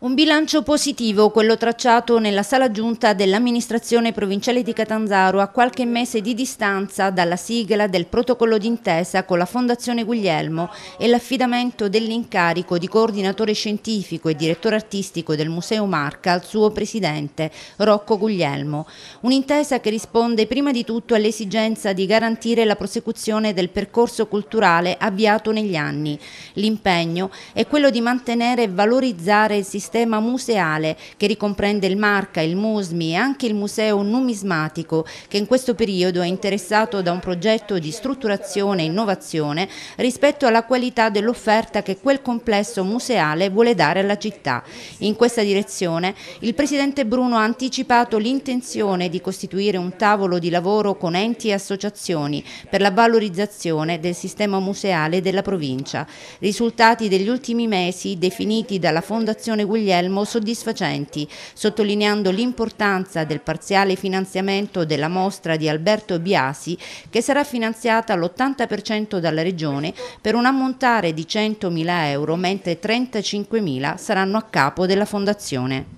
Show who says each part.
Speaker 1: Un bilancio positivo, quello tracciato nella sala giunta dell'amministrazione provinciale di Catanzaro a qualche mese di distanza dalla sigla del protocollo d'intesa con la Fondazione Guglielmo e l'affidamento dell'incarico di coordinatore scientifico e direttore artistico del Museo Marca al suo presidente Rocco Guglielmo. Un'intesa che risponde prima di tutto all'esigenza di garantire la prosecuzione del percorso culturale avviato negli anni. L'impegno è quello di mantenere e valorizzare il sistema sistema museale che ricomprende il Marca, il Musmi e anche il Museo Numismatico che in questo periodo è interessato da un progetto di strutturazione e innovazione rispetto alla qualità dell'offerta che quel complesso museale vuole dare alla città. In questa direzione il Presidente Bruno ha anticipato l'intenzione di costituire un tavolo di lavoro con enti e associazioni per la valorizzazione del sistema museale della provincia. Risultati degli ultimi mesi definiti dalla Fondazione Guglielmo Guglielmo soddisfacenti, sottolineando l'importanza del parziale finanziamento della mostra di Alberto Biasi che sarà finanziata all'80% dalla Regione per un ammontare di 100.000 euro mentre 35.000 saranno a capo della Fondazione.